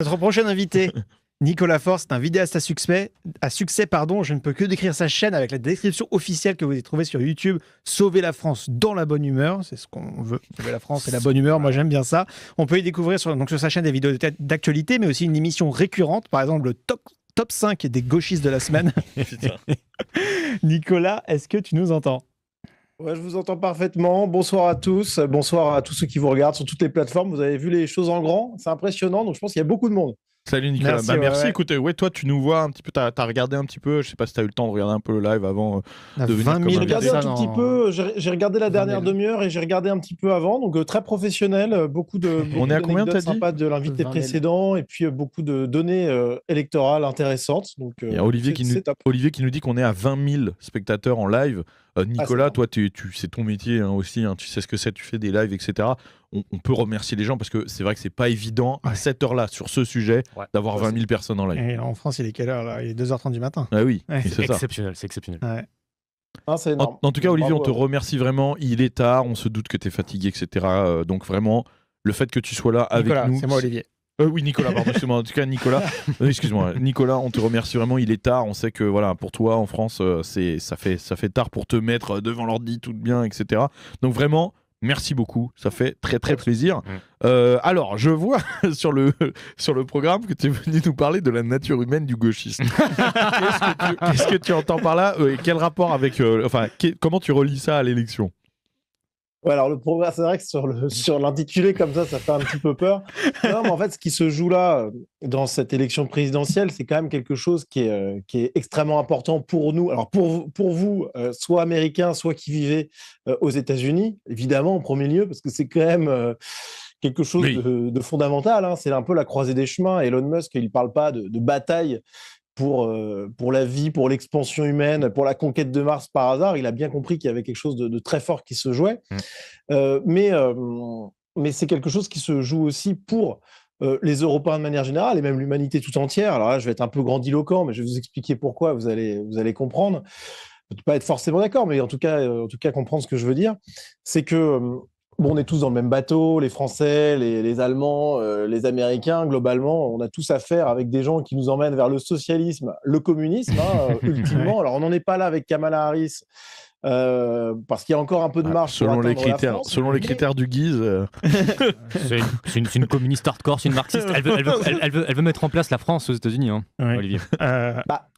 Notre prochain invité, Nicolas Force, c'est un vidéaste à succès. À succès pardon. Je ne peux que décrire sa chaîne avec la description officielle que vous y trouvez sur YouTube. Sauver la France dans la bonne humeur, c'est ce qu'on veut. Sauver la France et la bonne humeur, moi j'aime bien ça. On peut y découvrir sur, donc, sur sa chaîne des vidéos d'actualité, mais aussi une émission récurrente, par exemple le top, top 5 des gauchistes de la semaine. Nicolas, est-ce que tu nous entends je vous entends parfaitement. Bonsoir à tous. Bonsoir à tous ceux qui vous regardent sur toutes les plateformes. Vous avez vu les choses en grand. C'est impressionnant. Donc, je pense qu'il y a beaucoup de monde. Salut Nicolas. Merci. Bah, Écoutez, euh, ouais, toi, tu nous vois un petit peu. Tu as, regardé un petit peu. Je sais pas si tu as eu le temps de regarder un peu le live avant euh, de venir. J'ai regardé un petit peu. Euh, j'ai regardé la dernière demi-heure et j'ai regardé un petit peu avant. Donc, très professionnel. Beaucoup de. On est à combien as de l'invité précédent et puis beaucoup de données électorales intéressantes. Donc, Il y a Olivier qui, nous, Olivier qui nous dit qu'on est à 20 000 spectateurs en live. Euh, Nicolas, ah, toi, tu, c'est ton métier hein, aussi, hein. tu sais ce que c'est, tu fais des lives, etc. On, peut remercier les gens parce que c'est vrai que c'est pas évident à cette heure-là, sur ce sujet, d'avoir 20 000 personnes en live. en France, il est quelle heure là Il est 2h30 du matin. Ah oui, c'est exceptionnel, c'est exceptionnel. Ah, en, tout cas, Olivier, on te remercie vraiment. Il est tard, on se doute que tu es fatigué, etc. Euh, donc vraiment, le fait que tu sois là avec nous. C'est moi, Olivier. Euh, oui, Nicolas, pardon, excuse-moi. En tout cas, Nicolas, euh, excuse-moi, Nicolas, on te remercie vraiment. Il est tard. On sait que voilà, pour toi en France, euh, c'est ça fait ça fait tard pour te mettre devant l'ordi tout bien, etc. Donc vraiment. Merci beaucoup, ça fait très très plaisir. alors, je vois sur le, sur le programme que tu es venu nous parler de la nature humaine du gauchisme. Qu'est-ce que, tu entends par là et Quel rapport avec... enfin, comment tu relis ça à l'élection alors le progrès, c'est vrai que sur, le, sur l'intitulé comme ça, ça fait un petit peu peur. Non, mais en fait, ce qui se joue là, dans cette élection présidentielle, c'est quand même quelque chose qui est, euh, qui est extrêmement important pour nous. Alors, pour, pour vous, euh, soit américains, soit qui vivez euh, aux États-Unis, évidemment, en premier lieu, parce que c'est quand même quelque chose de, fondamental. Hein. C'est un peu la croisée des chemins. Elon Musk, il ne parle pas de, de bataille pour, euh, pour la vie, pour l'expansion humaine, pour la conquête de Mars par hasard. Il a bien compris qu'il y avait quelque chose de, très fort qui se jouait. Mm. Euh, mais euh, mais c'est quelque chose qui se joue aussi pour les Européens de manière générale et même l'humanité tout entière. Alors là, je vais être un peu grandiloquent, mais je vais vous expliquer pourquoi, vous allez, vous allez comprendre. peut pas être forcément d'accord, mais en tout, cas, en tout cas comprendre ce que je veux dire. C'est que Bon, on est tous dans le même bateau, les Français, les, Allemands, euh, les Américains, globalement, on a tous affaire avec des gens qui nous emmènent vers le socialisme, le communisme, hein, euh, ultimement. Alors, on n'en est pas là avec Kamala Harris, euh, parce qu'il y a encore un peu de ah, marge. selon, les critères, selon les critères du Guise. c'est une, communiste hardcore, c'est une marxiste. Elle veut, mettre en place la France aux États-Unis, hein, bah,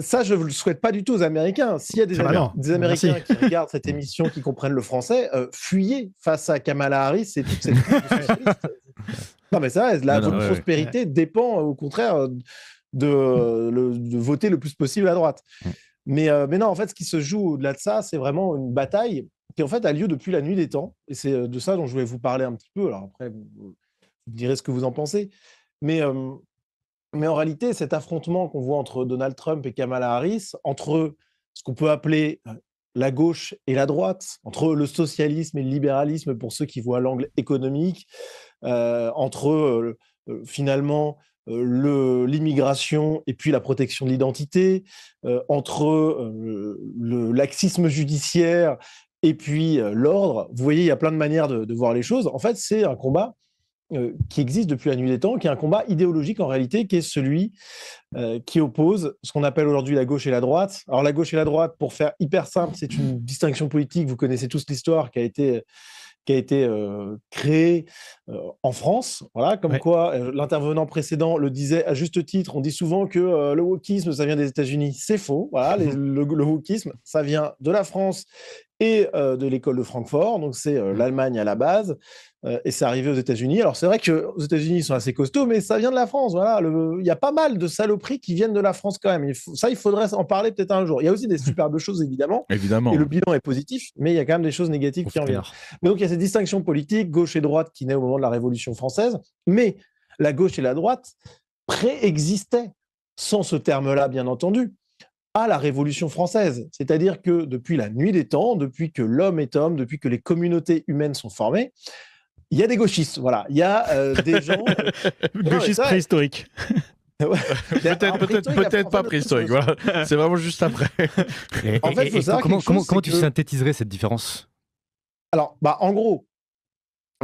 ça, je ne le souhaite pas du tout aux Américains. S'il y a des, Américains qui regardent cette émission, qui comprennent le français, euh, fuyez face à Kamala Harris et toute cette. non, mais ça, la prospérité dépend, au contraire, de, de, voter le plus possible à droite. Mm. Euh, mais, non, en fait, ce qui se joue au-delà de ça, c'est vraiment une bataille qui, en fait, a lieu depuis la nuit des temps. Et c'est euh, de ça dont je voulais vous parler un petit peu. Alors après, vous, direz ce que vous en pensez. Mais. Mais en réalité, cet affrontement qu'on voit entre Donald Trump et Kamala Harris, entre ce qu'on peut appeler euh, la gauche et la droite, entre le socialisme et le libéralisme pour ceux qui voient l'angle économique, euh, entre euh, finalement l'immigration et puis la protection de l'identité, entre le laxisme judiciaire et puis l'ordre. Vous voyez, il y a plein de manières de voir les choses. En fait, c'est un combat euh, qui existe depuis la nuit des temps, qui est un combat idéologique en réalité, qui est celui euh, qui oppose ce qu'on appelle aujourd'hui la gauche et la droite. Alors la gauche et la droite, pour faire hyper simple, c'est une distinction politique, vous connaissez tous l'histoire qui a été qui a été euh, créé en France. Voilà, comme quoi l'intervenant précédent le disait à juste titre. On dit souvent que le wokisme, ça vient des États-Unis. C'est faux. Voilà, le, le, wokisme, ça vient de la France et euh, de l'école de Francfort. Donc, c'est euh, mmh. l'Allemagne à la base. Euh, et c'est arrivé aux États-Unis. Alors, c'est vrai qu'aux États-Unis, ils sont assez costauds, mais ça vient de la France. Voilà. Il y a pas mal de saloperies qui viennent de la France quand même. ça, il faudrait en parler peut-être un jour. Il y a aussi des mmh. superbes choses, évidemment. Et le bilan est positif, mais il y a quand même des choses négatives qui en viennent. donc, il y a cette distinction politique, gauche et droite, qui naît au moment de la Révolution française. Mais la gauche et la droite préexistaient sans ce terme-là, bien entendu à la Révolution française. C'est-à-dire que depuis la nuit des temps, depuis que l'homme est homme, depuis que les communautés humaines sont formées, il y a des gauchistes, voilà. Il y a euh, des gens... Euh, gauchistes préhistoriques. peut-être peut peut pas préhistoriques. Voilà. C'est vraiment juste après. comment, comment, tu synthétiserais cette différence Alors, bah, en gros,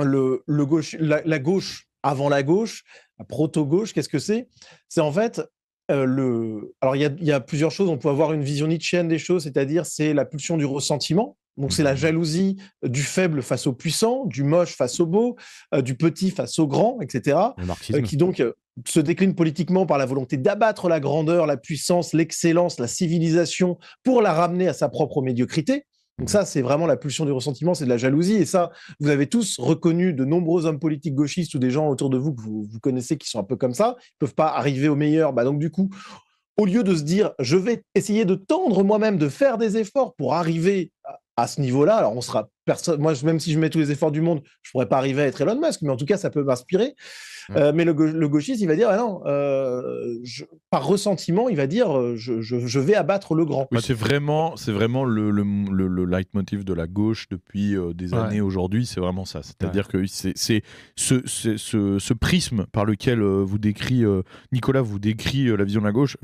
le, gauche, la, la, gauche avant la gauche, la proto-gauche, qu'est-ce que c'est C'est en fait euh, le... Alors, il y, a plusieurs choses. On peut avoir une vision nietzschéenne des choses, c'est-à-dire c'est la pulsion du ressentiment. Donc, c'est la mhm. jalousie euh, du faible face au puissant, du moche face au beau, euh, du petit face au grand, etc. qui donc se décline politiquement par la volonté d'abattre la grandeur, la puissance, l'excellence, la civilisation pour la ramener à sa propre médiocrité. Donc ça, c'est vraiment la pulsion du ressentiment, c'est de la jalousie. Et ça, vous avez tous reconnu de nombreux hommes politiques gauchistes ou des gens autour de vous que vous, connaissez qui sont un peu comme ça, ne peuvent pas arriver au meilleur. Bah, donc du coup, au lieu de se dire, je vais essayer de tendre moi-même, de faire des efforts pour arriver à ce niveau-là, alors on sera moi, même si je mets tous les efforts du monde, je pourrais pas arriver à être Elon Musk, mais en tout cas, ça peut m'inspirer. Mm. Euh, mais le, gauchiste, il va dire, ah non, euh, par ressentiment, il va dire, euh, je, je, vais abattre le grand. c'est vraiment, c'est vraiment le, le, le, leitmotiv de la gauche depuis des années aujourd'hui, c'est vraiment ça. C'est-à-dire que c'est ce, ce, ce, prisme par lequel vous décrit, Nicolas vous décrit la vision de la gauche,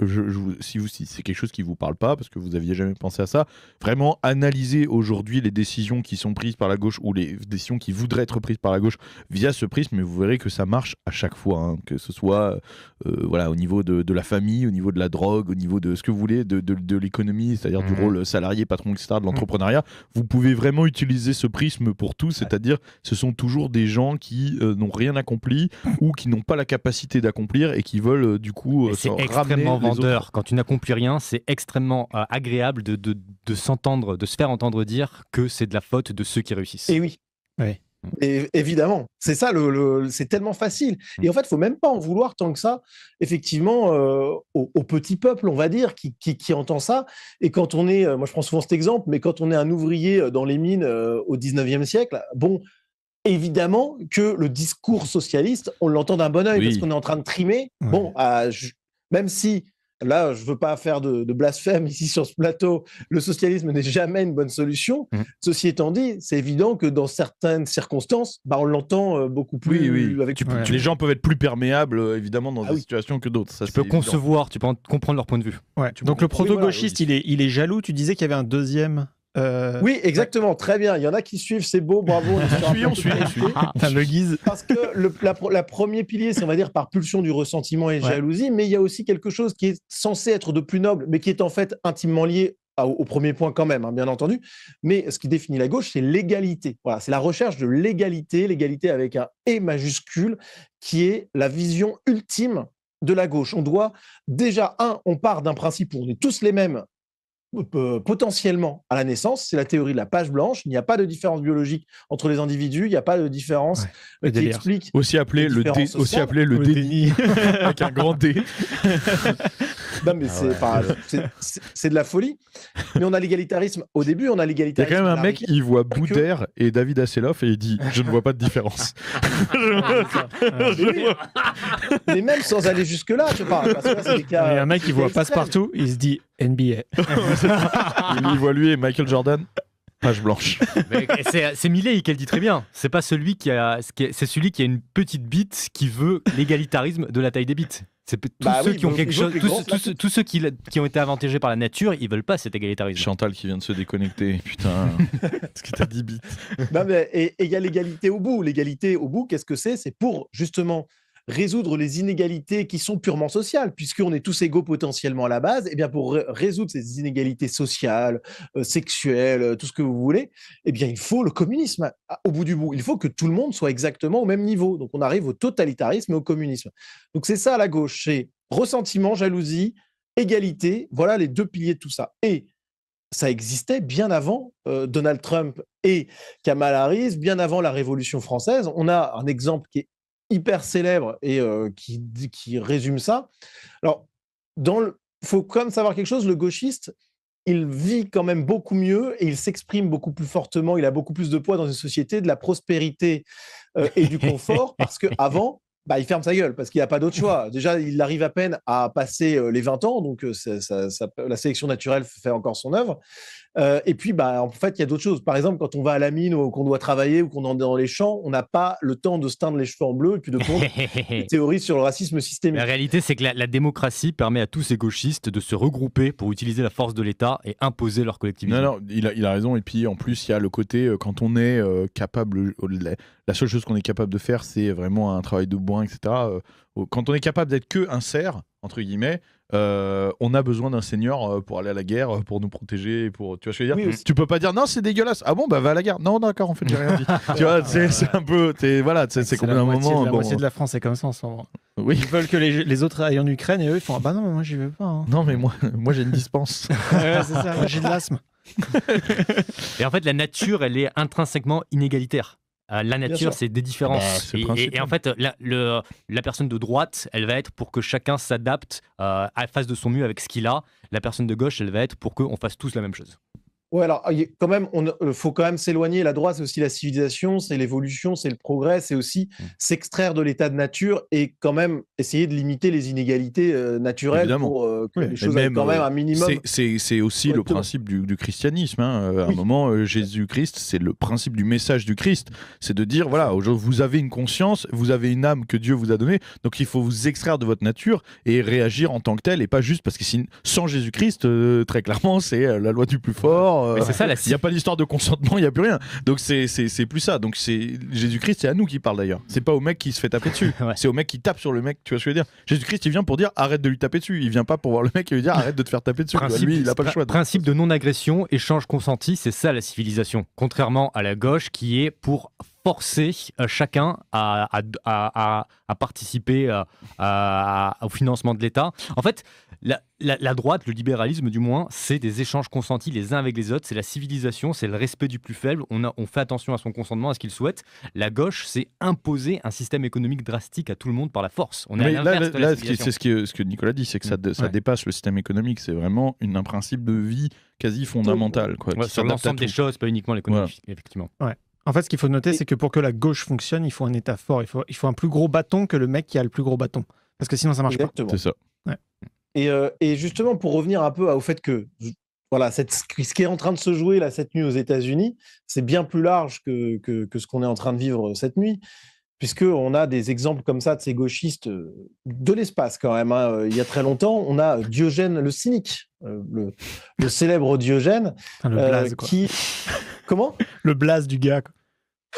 si, vous, si c'est quelque chose qui vous parle pas, parce que vous aviez jamais pensé à ça, vraiment analyser aujourd'hui les décisions qui sont prises par la gauche ou les décisions qui voudraient être prises par la gauche via ce prisme, mais vous verrez que ça marche à chaque fois, hein. que ce soit euh, euh, voilà, au niveau de, la famille, au niveau de la drogue, au niveau de ce que vous voulez, de, l'économie, c'est-à-dire du mhm. rôle salarié, patron, etc., de l'entrepreneuriat. Vous pouvez vraiment utiliser ce prisme pour tout, c'est-à-dire ce sont toujours des gens qui euh, n'ont rien accompli ou qui n'ont pas la capacité d'accomplir et qui veulent du coup C'est extrêmement vendeur. Quand tu n'accomplis rien, c'est extrêmement agréable de s'entendre, de se faire entendre dire que c'est de la faute de ceux qui réussissent. Et eh oui. Et évidemment, c'est ça, le, c'est tellement facile. Et en fait, il faut même pas en vouloir tant que ça, effectivement, euh, au, petit peuple, on va dire, qui, entend ça. Et quand on est, euh, moi je prends souvent cet exemple, mais quand on est un ouvrier euh, dans les mines au 19e siècle, bon, évidemment que le discours socialiste, on l'entend d'un bon oeil, parce qu'on est en train de trimer. Bon, même si là, je ne veux pas faire de, blasphème ici sur ce plateau, le socialisme n'est jamais une bonne solution. Mm. Ceci étant dit, c'est évident que dans certaines circonstances, bah, on l'entend euh, beaucoup plus. Avec... les gens peuvent être plus perméables, euh, évidemment, dans ah des situations que d'autres. Ça, tu peux concevoir, tu peux comprendre leur point de vue. Donc le proto-gauchiste, il est jaloux. Tu disais qu'il y avait un deuxième euh, oui, exactement, très bien. Il y en a qui suivent, c'est beau, bravo. On suit, on suit, Parce que le la, premier pilier, c'est on va dire par pulsion du ressentiment et jalousie, mais il y a aussi quelque chose qui est censé être de plus noble, mais qui est en fait intimement lié au, premier point quand même, hein, bien entendu. Mais ce qui définit la gauche, c'est l'égalité. Voilà, c'est la recherche de l'égalité, l'égalité avec un E majuscule, qui est la vision ultime de la gauche. On doit déjà, un, on part d'un principe où on est tous les mêmes potentiellement à la naissance. C'est la théorie de la page blanche. Il n'y a pas de différence biologique entre les individus. Il n'y a pas de différence euh, qui explique. Aussi appelé, le, aussi appelé le, déni, déni. avec un grand D. mais ah c'est de la folie. Mais on a l'égalitarisme. Au début, on a l'égalitarisme. Il y a quand même un mec, qui voit Bouter et David Asseloff et il dit Je ne vois pas de différence. Ah, mais même sans aller jusque-là, tu parles. Il y a un mec, qui voit Passepartout, partout il se dit NBA. il voit lui et Michael Jordan page blanche. c'est Milley qui dit très bien. C'est pas celui qui a, c'est celui qui a une petite bite qui veut l'égalitarisme de la taille des bites. C'est tous ceux qui ont quelque chose, tous, ceux qui, ont été avantagés par la nature, ils veulent pas cet égalitarisme. Chantal qui vient de se déconnecter, putain. ce que t'as dit bite. et il y a l'égalité au bout. L'égalité au bout, qu'est-ce que c'est C'est pour justement résoudre les inégalités qui sont purement sociales, puisqu'on est tous égaux potentiellement à la base, et eh bien pour résoudre ces inégalités sociales, euh, sexuelles, euh, tout ce que vous voulez, et eh bien il faut le communisme ah, au bout du bout. Il faut que tout le monde soit exactement au même niveau. Donc on arrive au totalitarisme et au communisme. Donc c'est ça à la gauche, c'est ressentiment, jalousie, égalité, voilà les deux piliers de tout ça. Et ça existait bien avant euh, Donald Trump et Kamala Harris, bien avant la Révolution française. On a un exemple qui est hyper célèbre et euh, qui, qui résume ça. Alors, dans faut quand même savoir quelque chose, le gauchiste, il vit quand même beaucoup mieux et il s'exprime beaucoup plus fortement, il a beaucoup plus de poids dans une société de la prospérité euh, et du confort, parce que qu'avant, bah, il ferme sa gueule parce qu'il n'a pas d'autre choix. Déjà, il arrive à peine à passer euh, les 20 ans, donc euh, la sélection naturelle fait encore son œuvre. Euh, et puis, bah, en fait, il y a d'autres choses. Par exemple, quand on va à la mine ou qu'on doit travailler ou qu'on est dans les champs, on n'a pas le temps de se teindre les cheveux en bleu et puis de prendre des théories sur le racisme systémique. La réalité, c'est que la, démocratie permet à tous ces gauchistes de se regrouper pour utiliser la force de l'État et imposer leur collectivité. Non, non, il a, il a raison. Et puis, en plus, il y a le côté, quand on est capable, la seule chose qu'on est capable de faire, c'est vraiment un travail de bois, etc. Euh, quand on est capable d'être que un cerf, entre guillemets, euh, on a besoin d'un seigneur euh, pour aller à la guerre, pour nous protéger, pour tu vois ce que je veux dire. tu peux pas dire non, c'est dégueulasse. Ah bon, bah va à la guerre. Non, d'accord, en fait, j'ai rien dit. tu vois, c'est un peu, voilà, c'est un la bon, de la France est comme ça en ce Oui. Ils veulent que les, autres aillent en Ukraine et eux ils font ah bah non, moi j'y vais pas. Hein. Non mais moi, moi j'ai une dispense. c'est ça. j'ai de l'asthme. et en fait, la nature, elle est intrinsèquement inégalitaire. Euh, la nature, c'est des bah, différences. et, en hein. fait, la, personne de droite, elle va être pour que chacun s'adapte, à euh, à face de son mieux avec ce qu'il a. La personne de gauche, elle va être pour qu'on fasse tous la même chose. Ouais, alors quand même, on euh, faut quand même s'éloigner. La droite, c'est aussi la civilisation, c'est l'évolution, c'est le progrès, c'est aussi mmh. s'extraire de l'état de nature et quand même essayer de limiter les inégalités euh, naturelles pour euh, que les choses même, quand même un minimum. C'est aussi le principe du, christianisme. Hein. À un moment, Jésus-Christ, c'est le principe du message du Christ, c'est de dire voilà, vous avez une conscience, vous avez une âme que Dieu vous a donnée, donc il faut vous extraire de votre nature et réagir en tant que tel et pas juste parce que sans Jésus-Christ, très clairement, c'est la loi du plus fort euh, il n'y a pas d'histoire de consentement, il n'y a plus rien. Donc c'est plus ça. Donc c'est Jésus-Christ, c'est à nous qui parle d'ailleurs. C'est pas au mec qui se fait taper dessus. C'est au mec qui tape sur le mec. Tu vois ce que je veux dire Jésus-Christ, il vient pour dire arrête de lui taper dessus. Il vient pas pour voir le mec et lui dire arrête de te faire taper dessus. lui, il a pas le choix. Principe de non-agression, échange consenti, c'est ça la civilisation. Contrairement à la gauche qui est pour forcer euh, chacun à, participer euh, au financement de l'État. En fait, la, droite, le libéralisme du moins, c'est des échanges consentis les uns avec les autres, c'est la civilisation, c'est le respect du plus faible, on, on fait attention à son consentement, à ce qu'il souhaite. La gauche, c'est imposer un système économique drastique à tout le monde par la force. On est là, là, c'est ce, que, ce que Nicolas dit, c'est que ça, mm. ça dépasse le système économique, c'est vraiment une, un principe de vie quasi fondamental. Quoi, sur l'ensemble des choses, pas uniquement l'économie, effectivement. Ouais. En fait, ce qu'il faut noter, c'est que pour que la gauche fonctionne, il faut un État fort. Il faut, il faut un plus gros bâton que le mec qui a le plus gros bâton. Parce que sinon, ça marche Exactement. pas. C'est ça. Euh, et, justement, pour revenir un peu au fait que voilà, cette, ce qui est en train de se jouer là, cette nuit aux États-Unis, c'est bien plus large que, que, ce qu'on est en train de vivre cette nuit puisqu'on a des exemples comme ça de ces gauchistes euh, de l'espace quand même. Hein. Il y a très longtemps, on a Diogène le cynique, euh, le, célèbre Diogène, qui, Comment Le blase du gars.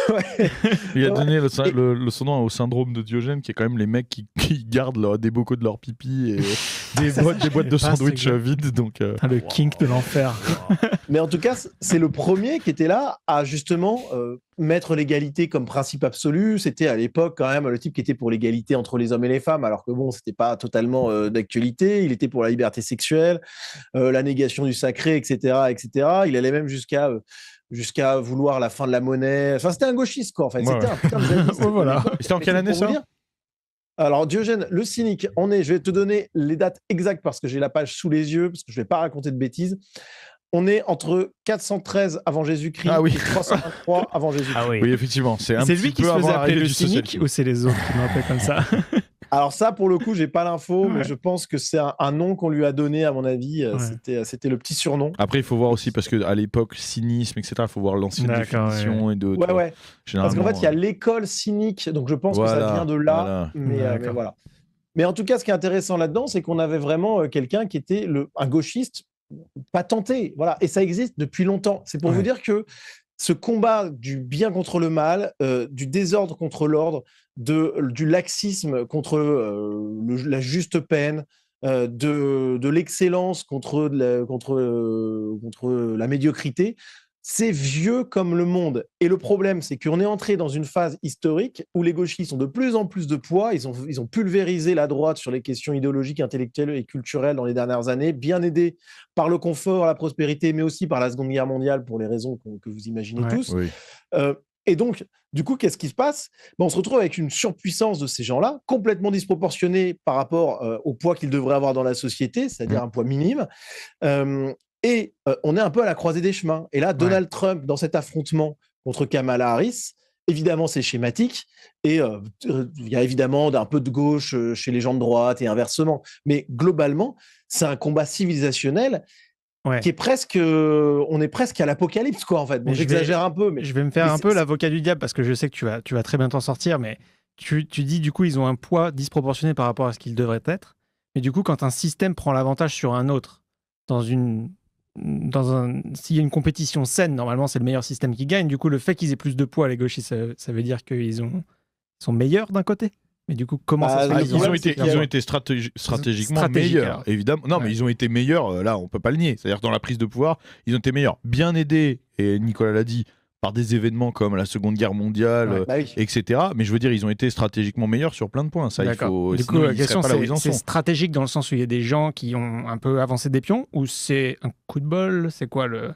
Il a donné le, son nom au syndrome de Diogène, qui est quand même les mecs qui, gardent des bocaux de leur pipi et des, boîtes, de sandwich vides. Donc, euh, le kink de l'enfer. Mais en tout cas, c'est le premier qui était là à justement euh, mettre l'égalité comme principe absolu. C'était à l'époque quand même le type qui était pour l'égalité entre les hommes et les femmes, alors que bon, c'était pas totalement euh, d'actualité. Il était pour la liberté sexuelle, la négation du sacré, etc., etc. Il allait même jusqu'à jusqu'à vouloir la fin de la monnaie. Enfin, c'était un gauchiste, quoi, en fait. c'était un putain de C'était en quelle année, ça alors, Diogène, le cynique, on est, je vais te donner les dates exactes parce que j'ai la page sous les yeux, parce que je ne vais pas raconter de bêtises. On est entre 413 avant Jésus-Christ ah et 323 avant Jésus-Christ. Ah oui. oui. effectivement, c'est un lui qui se faisait appeler le cynique ou c'est les autres qui m'appellent comme ça Alors ça, pour le coup, j'ai pas l'info, ah mais je pense que c'est un, nom qu'on lui a donné, à mon avis. Euh, euh, c'était, le petit surnom. Après, il faut voir aussi parce que à l'époque, cynisme, etc. Il faut voir l'ancienne définition et de. Euh, parce qu'en fait, il y a l'école cynique, donc je pense que ça vient de là. Mais, en tout cas, ce qui est intéressant là-dedans, c'est qu'on avait vraiment quelqu'un qui était le, un gauchiste patenté, voilà. Et ça existe depuis longtemps. C'est pour vous dire que ce combat du bien contre le mal, du désordre contre l'ordre, du laxisme contre euh, la juste peine, euh, de, l'excellence contre, la, euh, contre la médiocrité, c'est vieux comme le monde. Et le problème, c'est qu'on est entré dans une phase historique où les gauchistes ont de plus en plus de poids. Ils ont, ils ont pulvérisé la droite sur les questions idéologiques, intellectuelles et culturelles dans les dernières années, bien aidés par le confort, la prospérité, mais aussi par la Seconde Guerre mondiale pour les raisons que, vous imaginez tous. Oui. Et donc, du coup, qu'est-ce qui se passe ben, On se retrouve avec une surpuissance de ces gens-là, complètement disproportionnée par rapport euh, au poids qu'ils devraient avoir dans la société, c'est-à-dire mmh. un poids minime. Euh, et euh, on est un peu à la croisée des chemins. Et là, Donald Trump, dans cet affrontement contre Kamala Harris, évidemment, c'est schématique. Et il y a évidemment un peu de gauche chez les gens de droite et inversement. Mais globalement, c'est un combat civilisationnel qui est presque, euh, on est presque à l'apocalypse quoi en fait. j'exagère un peu, mais je vais me faire un peu l'avocat du diable parce que je sais que tu vas, tu vas très bien t'en sortir, mais tu, dis du coup ils ont un poids disproportionné par rapport à ce qu'ils devraient être. Mais du coup, quand un système prend l'avantage sur un autre dans une dans un, s'il y a une compétition saine, normalement c'est le meilleur système qui gagne. Du coup, le fait qu'ils aient plus de poids les gauchistes, ça, veut dire qu'ils ont sont meilleurs d'un côté. Mais du coup, comment ça bah, ils, ont été, ils stratégiquement meilleurs, évidemment. Non, mais ils ont été meilleurs, euh, là, on peut pas le nier. C'est-à-dire dans la prise de pouvoir, ils ont été meilleurs. Bien aidés, et Nicolas l'a dit, par des événements comme la Seconde Guerre mondiale, bah euh, etc. Mais je veux dire, ils ont été stratégiquement meilleurs sur plein de points. Ça, il faut. Du coup, la question, c'est stratégique dans le sens où il y a des gens qui ont un peu avancé des pions, ou c'est un coup de bol C'est quoi le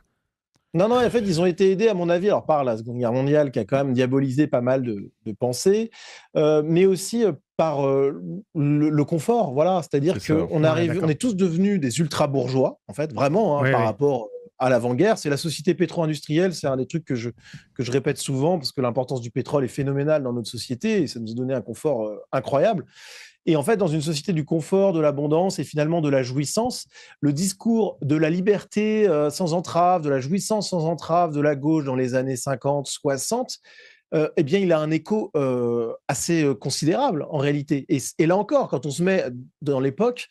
non, non, en fait, ils ont été aidés, à mon avis, alors par la Seconde Guerre mondiale, qui a quand même diabolisé pas mal de, pensées, euh, mais aussi euh, par euh, le, confort, voilà. C'est-à-dire qu'on arrive, on est tous devenus des ultra-bourgeois, en fait, vraiment, hein, par rapport à l'avant-guerre. C'est la société pétro-industrielle, c'est un des trucs que je, que je répète souvent, parce que l'importance du pétrole est phénoménale dans notre société, et ça nous a donné un confort incroyable. Et en fait, dans une société du confort, de l'abondance et finalement de la jouissance, le discours de la liberté euh, sans entrave, de la jouissance sans entrave de la gauche dans les années 50, 60, euh, eh bien, il a un écho euh, assez considérable en réalité. Et, là encore, quand on se met dans l'époque,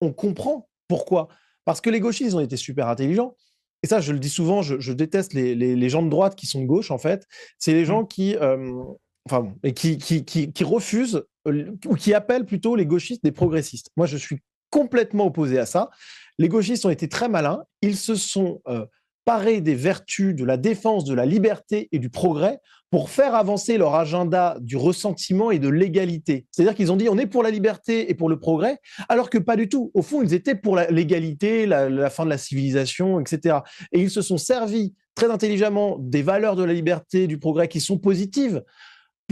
on comprend pourquoi. Parce que les gauchistes ont été super intelligents. Et ça, je le dis souvent, je, déteste les, les, gens de droite qui sont de gauche, en fait. C'est les mmh. gens qui enfin et qui, qui, refuse euh, ou qui appelle plutôt les gauchistes des progressistes. Moi, je suis complètement opposé à ça. Les gauchistes ont été très malins. Ils se sont euh, parés des vertus de la défense de la liberté et du progrès pour faire avancer leur agenda du ressentiment et de l'égalité. C'est-à-dire qu'ils ont dit on est pour la liberté et pour le progrès, alors que pas du tout. Au fond, ils étaient pour l'égalité, la, la, fin de la civilisation, etc. Et ils se sont servis très intelligemment des valeurs de la liberté, du progrès qui sont positives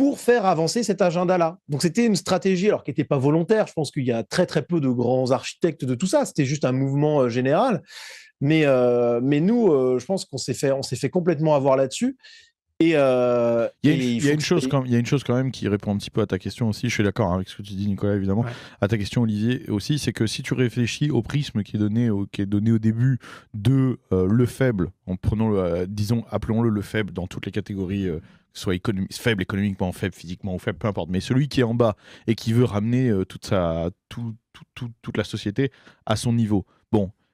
pour faire avancer cet agenda-là. Donc c'était une stratégie, alors qui n'était pas volontaire, je pense qu'il y a très très peu de grands architectes de tout ça, c'était juste un mouvement euh, général. Mais, euh, mais nous, euh, je pense qu'on s'est fait, on s'est fait complètement avoir là-dessus. Et, il, y a une, chose quand, il y a une chose quand même qui répond un petit peu à ta question aussi. Je suis d'accord avec ce que tu dis, Nicolas, évidemment. À ta question, Olivier, aussi, c'est que si tu réfléchis au prisme qui est donné au, qui est donné au début de le faible, en prenant, disons, appelons-le le faible dans toutes les catégories soit faible économiquement, faible physiquement ou faible, peu importe, mais celui qui est en bas et qui veut ramener euh, toute la société à son niveau.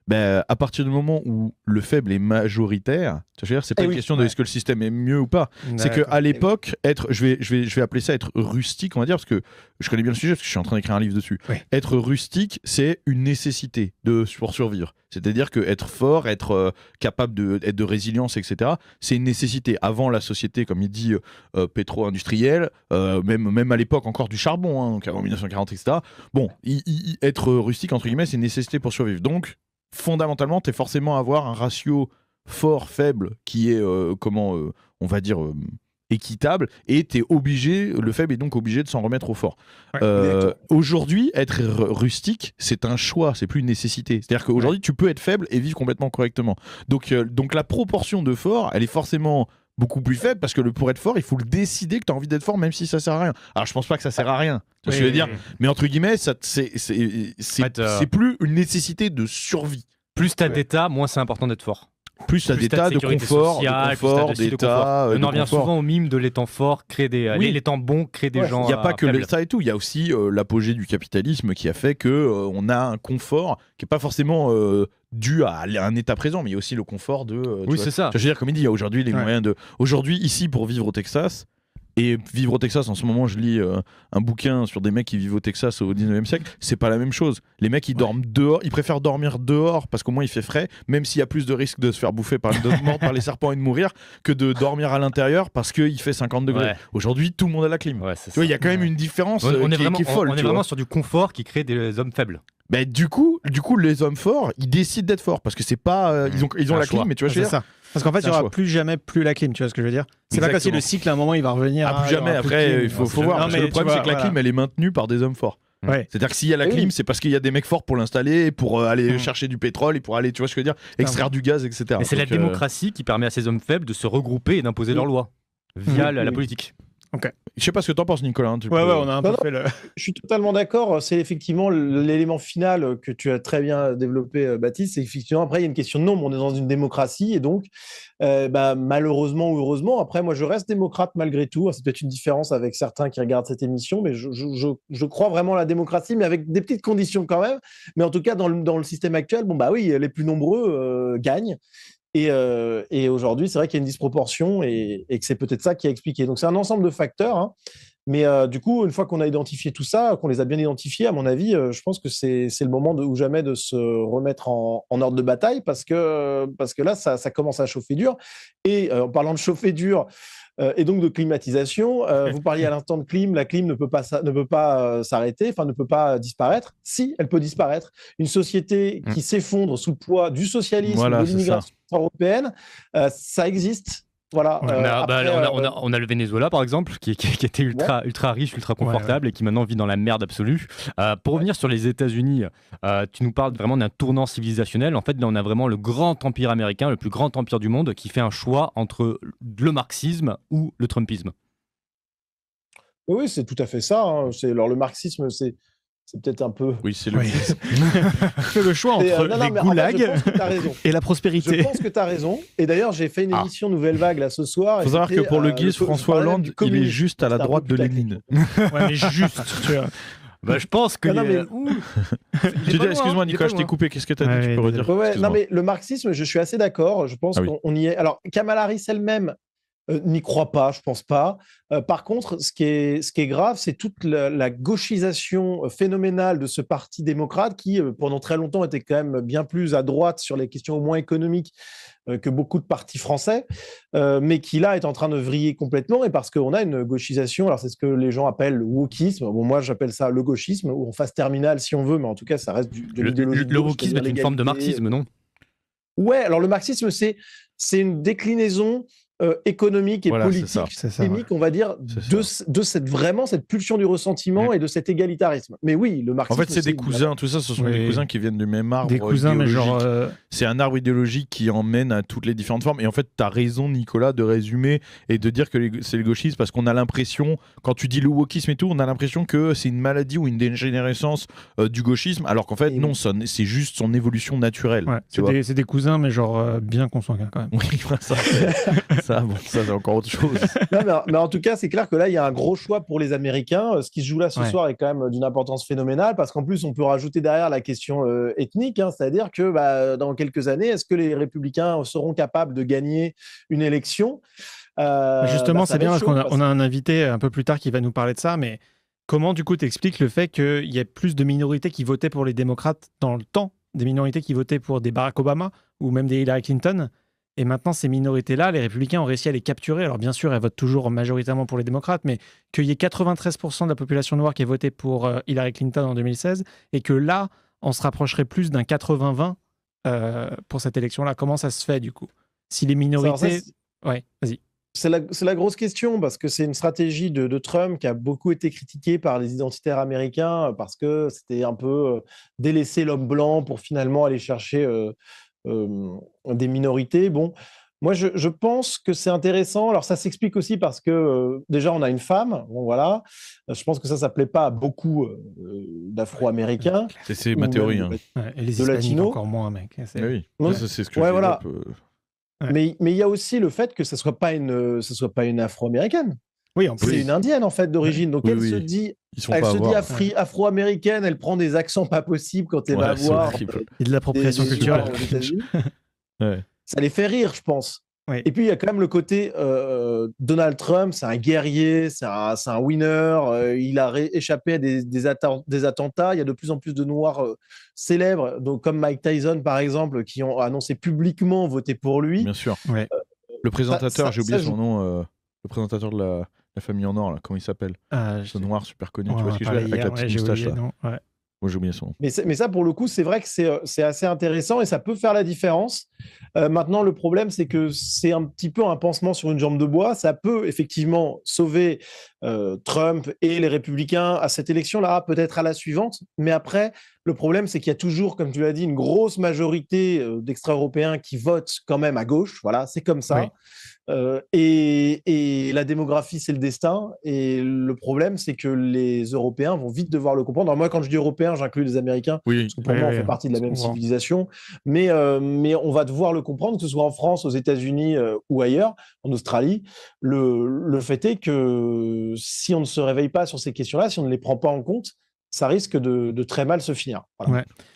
Ben, à partir du moment où le faible est majoritaire, c'est pas eh une question de est-ce que le système est mieux ou pas. C'est qu'à eh l'époque, être, je vais, je vais, je vais appeler ça être rustique, on va dire, parce que je connais bien le sujet, parce que je suis en train d'écrire un livre dessus. Être rustique, c'est une nécessité de, pour survivre. C'est-à-dire que être fort, être euh, capable de, de résilience, etc., c'est une nécessité. Avant la société, comme il dit, euh, euh, pétro-industrielle, même, même à l'époque encore du charbon, hein, donc avant 1940, etc., bon, être rustique, entre guillemets, c'est une nécessité pour survivre. Donc, fondamentalement, tu es forcément à avoir un ratio fort-faible qui est, euh, comment, euh, on va dire, euh, équitable, et tu es obligé, le faible est donc obligé de s'en remettre au fort. aujourd'hui, être rustique, c'est un choix, c'est plus une nécessité. C'est-à-dire qu'aujourd'hui, tu peux être faible et vivre complètement correctement. Donc, donc la proportion de fort, elle est forcément beaucoup plus faible parce que le pour être fort, il faut le décider que tu as envie d'être fort, même si ça sert à rien. Alors je pense pas que ça sert à rien, veux dire. Mais entre guillemets, ça, c'est, euh, c'est plus une nécessité de survie. Plus t'as d'état, moins c'est important d'être fort plus, à des tas de confort, sociale, de euh, confort On en revient souvent au mime de l'état fort, créer des, oui. les, bon, créer des gens. Il n'y a pas que ça et tout, il y a aussi euh, l'apogée du capitalisme qui a fait que euh, on a un confort qui n'est pas forcément dû à un état présent, mais il y a aussi le confort de. oui, c'est ça. Je veux dire, comme il dit, aujourd'hui, les moyens de. Aujourd'hui, ici, pour vivre au Texas, et vivre au Texas, en ce moment, je lis euh, un bouquin sur des mecs qui vivent au Texas au 19e siècle. C'est pas la même chose. Les mecs, ils dorment dehors. Ils préfèrent dormir dehors parce qu'au moins il fait frais, même s'il y a plus de risque de se faire bouffer par, les serpents et de mourir que de dormir à l'intérieur parce qu'il fait 50 degrés. Aujourd'hui, tout le monde a la clim. Ouais, tu il y a quand même une différence euh, qui, est folle. On, est vraiment sur du confort qui crée des hommes faibles. Bah, du coup, du coup, les hommes forts, ils décident d'être forts parce que c'est pas, euh, ils mm. ont, ils ont la clim, mais tu vois, je veux dire. Parce qu'en fait, il n'y aura plus jamais plus la clim, tu vois ce que je veux dire C'est pas comme si le cycle, à un moment, il va revenir. Ah, plus jamais, après, il faut, voir. le problème, c'est que la clim, elle est maintenue par des hommes forts. Mm. C'est-à-dire que s'il y a la clim, c'est parce qu'il y a des mecs forts pour l'installer, pour euh, aller mm. chercher du pétrole et pour aller, tu vois ce que je veux dire, extraire du gaz, etc. Mais c'est la euh, démocratie qui permet à ces hommes faibles de se regrouper et d'imposer leurs lois via la politique. Je Je sais pas ce que tu en penses, Nicolas. Hein, tu on a un peu fait le... Je suis totalement d'accord. C'est effectivement l'élément final que tu as très bien développé, euh, Baptiste. C'est effectivement, après, il y a une question de nombre. On est dans une démocratie et donc, euh, bah, malheureusement ou heureusement, après, moi, je reste démocrate malgré tout. Hein, c'est peut-être une différence avec certains qui regardent cette émission, mais je, crois vraiment à la démocratie, mais avec des petites conditions quand même. Mais en tout cas, dans le, système actuel, bon, bah oui, les plus nombreux euh, gagnent. Euh, et, aujourd'hui, c'est vrai qu'il y a une disproportion et, que c'est peut-être ça qui a expliqué. Donc, c'est un ensemble de facteurs. Hein. Mais euh, du coup, une fois qu'on a identifié tout ça, qu'on les a bien identifiés, à mon avis, euh, je pense que c'est le moment de, ou jamais de se remettre en, ordre de bataille parce que, parce que là, ça, commence à chauffer dur. Et euh, en parlant de chauffer dur et donc de climatisation, vous parliez à l'instant de clim, la clim ne peut pas, ne peut pas s'arrêter, enfin ne peut pas disparaître. Si, elle peut disparaître. Une société mm. qui s'effondre sous le poids du socialisme, de l'immigration européenne, ça existe voilà, on, a, le Venezuela par exemple, qui, était ultra, ultra riche, ultra confortable et qui maintenant vit dans la merde absolue. Euh, pour revenir sur les États-Unis, euh, tu nous parles vraiment d'un tournant civilisationnel. En fait, là, on a vraiment le grand empire américain, le plus grand empire du monde, qui fait un choix entre le marxisme ou le trumpisme. Oui, c'est tout à fait ça. Hein. Alors, le marxisme, c'est c'est peut-être un peu. Oui, c'est le, le choix euh, entre les goulags et la prospérité. Je pense que tu as raison. Et d'ailleurs, j'ai fait une ah. émission Nouvelle Vague là ce soir. Il faut savoir que pour le euh, guise, François Hollande, il est juste à la droite de Lénine. ouais, mais juste, Bah, je pense que. Ah euh, excuse-moi, Nicolas, je t'ai coupé. Qu'est-ce que tu as dit Tu peux redire Non, mais le marxisme, je suis assez d'accord. Je pense ah qu'on y est. Alors, Kamala Harris elle-même euh, n'y crois pas, je pense pas. Euh, par contre, ce qui est, grave, c'est toute la, gauchisation euh, phénoménale de ce parti démocrate qui, pendant très longtemps, était quand même bien plus à droite sur les questions au moins économiques que beaucoup de partis français, mais qui là est en train de vriller complètement et parce qu'on a une gauchisation. Alors c'est ce que les gens appellent le wokisme. Bon, moi j'appelle ça le gauchisme ou en phase terminale si on veut, mais en tout cas ça reste de le, le, wokisme est une forme de marxisme, non Ouais, alors le marxisme c'est une déclinaison euh, économique et politique, on va dire, de, de, cette, vraiment cette pulsion du ressentiment et de cet égalitarisme. Mais oui, le marxisme. En fait, c'est des cousins, tout ça, ce sont des cousins qui viennent du même arbre. Des cousins, mais genre. Euh, c'est un arbre idéologique qui emmène à toutes les différentes formes. Et en fait, tu as raison, Nicolas, de résumer et de dire que c'est le gauchisme parce qu'on a l'impression, quand tu dis le wokisme et tout, on a l'impression que c'est une maladie ou une dégénérescence euh, du gauchisme, alors qu'en fait, non, c'est juste son évolution naturelle. C'est des, cousins, mais genre bien consanguins quand même. Oui, ça, ça, c'est encore autre chose. mais, en tout cas, c'est clair que là, il y a un gros choix pour les Américains. Euh, ce qui se joue là ce soir est quand même d'une importance phénoménale parce qu'en plus, on peut rajouter derrière la question euh, ethnique, hein, c'est-à-dire que bah, dans quelques années, est-ce que les républicains seront capables de gagner une élection euh, bah, Justement, c'est bien, parce qu'on a, un invité un peu plus tard qui va nous parler de ça, mais comment du coup t'expliques le fait qu'il y ait plus de minorités qui votaient pour les démocrates dans le temps, des minorités qui votaient pour des Barack Obama ou même des Hillary Clinton et maintenant, ces minorités-là, les républicains ont réussi à les capturer. Alors bien sûr, elles votent toujours majoritairement pour les démocrates, mais qu'il y ait 93% de la population noire qui a voté pour euh, Hillary Clinton en 2016, et que là, on se rapprocherait plus d'un 80-20 euh, pour cette élection-là. Comment ça se fait du coup Si les minorités... vas-y. C'est la, grosse question parce que c'est une stratégie de, Trump qui a beaucoup été critiquée par les identitaires américains parce que c'était un peu euh, délaisser l'homme blanc pour finalement aller chercher des minorités. Bon, moi, je, pense que c'est intéressant. Alors, ça s'explique aussi parce que déjà, on a une femme. Bon, voilà. Je pense que ça, ça plaît pas à beaucoup d'Afro-Américains. C'est ma théorie. Hein. les de Encore moins, mec. oui. Euh. Mais il y a aussi le fait que ce soit pas une, euh, soit pas une Afro-Américaine c'est une indienne en fait d'origine, donc elle se dit, elle se dit afro-américaine, elle prend des accents pas possibles quand elle va voir et de l'appropriation culturelle. Ça les fait rire, je pense. Et puis il y a quand même le côté euh, Donald Trump, c'est un guerrier, c'est un, un, winner, euh, il a échappé à des, des, des, attentats, il y a de plus en plus de noirs euh, célèbres, donc comme Mike Tyson par exemple, qui ont annoncé publiquement voter pour lui. Bien sûr. le présentateur, j'ai oublié son nom, le présentateur de la, la famille en or, là, comment il s'appelle ah, Ce noir super connu. tu vois Avec la petite là. j'ai oublié son nom. Mais, ça, pour le coup, c'est vrai que c'est euh, assez intéressant et ça peut faire la différence. Euh, maintenant, le problème, c'est que c'est un petit peu un pansement sur une jambe de bois. Ça peut effectivement sauver euh, Trump et les républicains à cette élection-là, peut-être à la suivante. Mais après, le problème, c'est qu'il y a toujours, comme tu l'as dit, une grosse majorité euh, d'extra-européens qui votent quand même à gauche. Voilà, c'est comme ça. Euh, et, la démographie, c'est le destin. Et le problème, c'est que les Européens vont vite devoir le comprendre. moi, quand je dis Européens, j'inclus les Américains, parce que pour moi, on fait partie de la même civilisation. Mais, on va devoir le comprendre, que ce soit en France, aux États-Unis ou ailleurs, en Australie. le fait est que si on ne se réveille pas sur ces questions-là, si on ne les prend pas en compte, ça risque de, très mal se finir.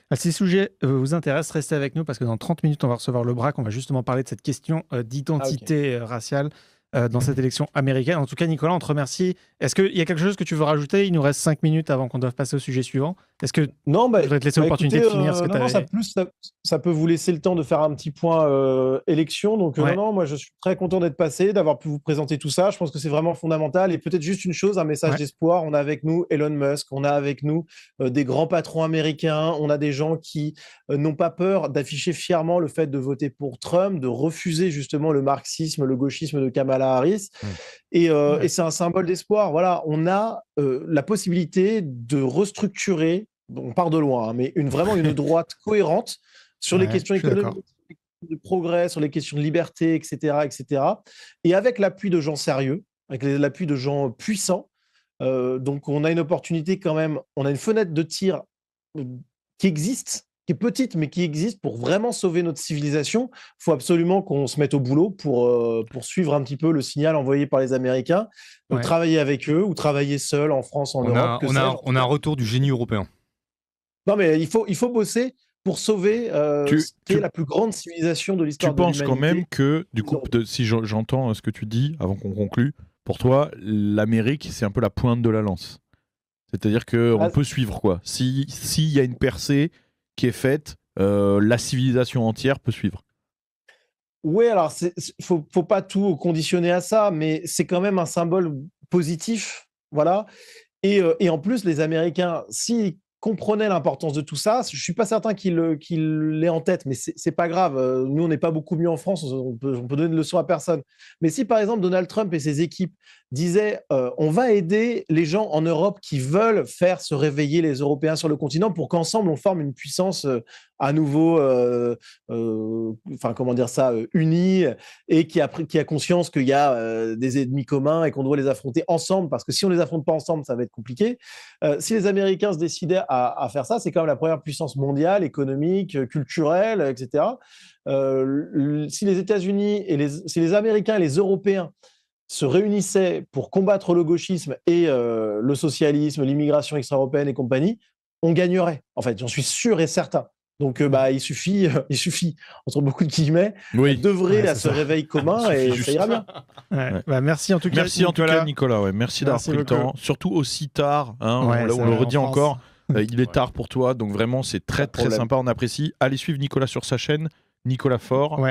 À ces sujets vous intéressent, restez avec nous parce que dans 30 minutes, on va recevoir le BRAC. On va justement parler de cette question euh, d'identité ah, euh, raciale. Euh, dans cette élection américaine. En tout cas, Nicolas, on te remercie. Est-ce qu'il y a quelque chose que tu veux rajouter Il nous reste cinq minutes avant qu'on doive passer au sujet suivant. Est-ce que non, bah, je voudrais te laisser bah, l'opportunité de finir euh, ce que non, ça, ça, peut vous laisser le temps de faire un petit point euh, élection. Donc, non, non, moi, je suis très content d'être passé, d'avoir pu vous présenter tout ça. Je pense que c'est vraiment fondamental. Et peut-être juste une chose, un message d'espoir. On a avec nous Elon Musk, on a avec nous des grands patrons américains, on a des gens qui n'ont pas peur d'afficher fièrement le fait de voter pour Trump, de refuser justement le marxisme, le gauchisme de Kamala Harris. Mm. Euh, et, c'est un symbole d'espoir. Voilà, on a euh, la possibilité de restructurer, on part de loin, hein, mais une, vraiment une droite cohérente sur les questions économiques, de progrès, sur les questions de liberté, etc. etc. Et avec l'appui de gens sérieux, avec l'appui de gens puissants, euh, donc on a une opportunité quand même, on a une fenêtre de tir qui existe petite, mais qui existe pour vraiment sauver notre civilisation. Il faut absolument qu'on se mette au boulot pour, euh, poursuivre suivre un petit peu le signal envoyé par les Américains, ouais. travailler avec eux, ou travailler seul en France, en on Europe. A, on, a, un retour du génie européen. Non, mais il faut, il faut bosser pour sauver euh, la plus grande civilisation de l'histoire. Tu penses quand même que, du coup, si j'entends euh, ce que tu dis avant qu'on conclue, pour toi, l'Amérique, c'est un peu la pointe de la lance. C'est-à-dire qu'on ah. on peut suivre quoi. S'il si y a une percée, est faite, euh, la civilisation entière peut suivre. Oui, alors il faut, pas tout conditionner à ça, mais c'est quand même un symbole positif. Voilà. Et, euh, et en plus, les Américains, si comprenait l'importance de tout ça. Je suis pas certain qu'il l'ait en tête, mais c'est pas grave. Euh, nous, on n'est pas beaucoup mieux en France. On peut, peut donner de leçons à personne. Mais si, par exemple, Donald Trump et ses équipes disaient euh, on va aider les gens en Europe qui veulent faire se réveiller les Européens sur le continent pour qu'ensemble, on forme une puissance euh, à nouveau, euh, euh, enfin comment dire ça, euh, unis et qui a, qui a conscience qu'il y a des ennemis communs et qu'on doit les affronter ensemble parce que si on les affronte pas ensemble, ça va être compliqué. si les Américains se décidaient à, faire ça, c'est quand même la première puissance mondiale, économique, culturelle, etc. si les États-Unis et les, si les Américains et les Européens se réunissaient pour combattre le gauchisme et le socialisme, l'immigration extra-européenne et compagnie, on gagnerait. En fait, j'en suis sûr et certain. Donc, euh, bah, il suffit, euh, il suffit, entre beaucoup de guillemets, oui. devrait à ce réveil commun et ça ira bien. Bah, merci en tout cas. Merci Nicolas. en Merci d'avoir pris le temps. Surtout aussi tard. Hein, on, le redit encore. Euh, il est tard pour toi. Donc, vraiment, c'est très, très sympa. On apprécie. Allez suivre Nicolas sur sa chaîne. Nicolas Fort,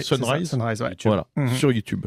Sunrise, mhm. sur YouTube.